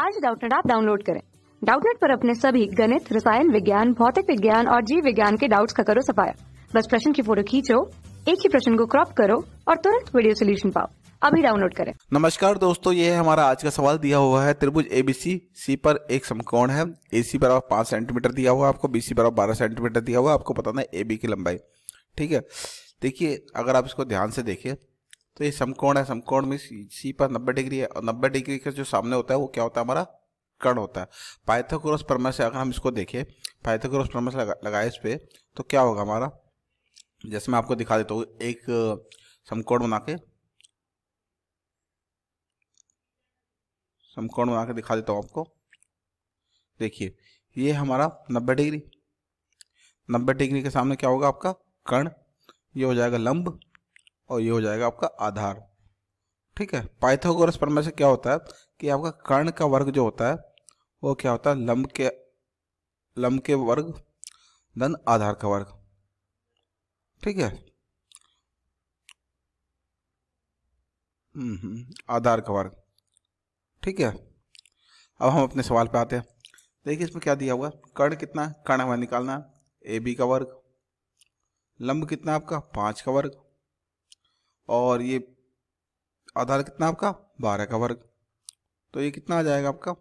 आज डाउटनेट आप डाउनलोड करें डाउटनेट पर अपने सभी गणित रसायन विज्ञान भौतिक विज्ञान और जीव विज्ञान के डाउट्स का करो सफाया बस प्रश्न की फोटो खींचो एक ही प्रश्न को क्रॉप करो और तुरंत वीडियो सोल्यूशन पाओ अभी डाउनलोड करें नमस्कार दोस्तों ये है हमारा आज का सवाल दिया हुआ है त्रिभुज एबीसी सी पर एक समकोण है ए सी बराबर पांच सेंटीमीटर दिया हुआ आपको बीसी बराबर बारह सेंटीमीटर दिया हुआ आपको पता ना ए बी की लंबाई ठीक है देखिए अगर आप इसको ध्यान से देखें तो ये समकोण है समकोण में सी पर नब्बे डिग्री है और नब्बे डिग्री का जो सामने होता है वो क्या होता है हमारा कर्ण होता है पाइथागोरस प्रमेय से अगर हम इसको देखें पाइथागोरस प्रमेय से लगा, लगाए इस पर तो क्या होगा हमारा जैसे मैं आपको दिखा देता हूँ एक समकोण बना के समकोण बना के दिखा देता हूँ आपको देखिए ये हमारा नब्बे डिग्री नब्बे डिग्री के सामने क्या होगा आपका कर्ण ये हो जाएगा लंब और ये हो जाएगा आपका आधार ठीक है पाइथागोरस प्रमेय से क्या होता है कि आपका कर्ण का वर्ग जो होता है वो क्या होता है लंब के लंब के वर्ग धन आधार का वर्ग ठीक है हम्म, आधार का वर्ग ठीक है अब हम अपने सवाल पे आते हैं देखिए इसमें क्या दिया हुआ कर्ण कितना कर्ण हमें निकालना है ए बी का वर्ग लंब कितना आपका पांच का वर्ग और ये आधार कितना आपका बारह का वर्ग तो ये कितना आ जाएगा आपका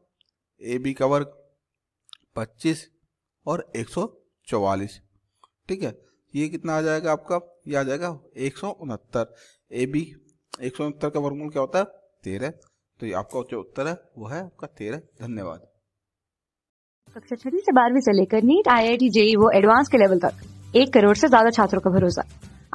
ए बी का वर्ग पच्चीस और एक सौ चौवालीस ठीक है ये कितना आ जाएगा आपका ये आ जाएगा एक सौ उनहत्तर ए बी एक सौ उनहत्तर का वर्गमूल क्या होता है तेरह तो ये आपका जो उत्तर है वो है आपका तेरह धन्यवाद कक्षा छठी से बारहवीं से लेकर NEET I I T JEE वो एडवांस के लेवल तक एक करोड़ से ज्यादा छात्रों का भरोसा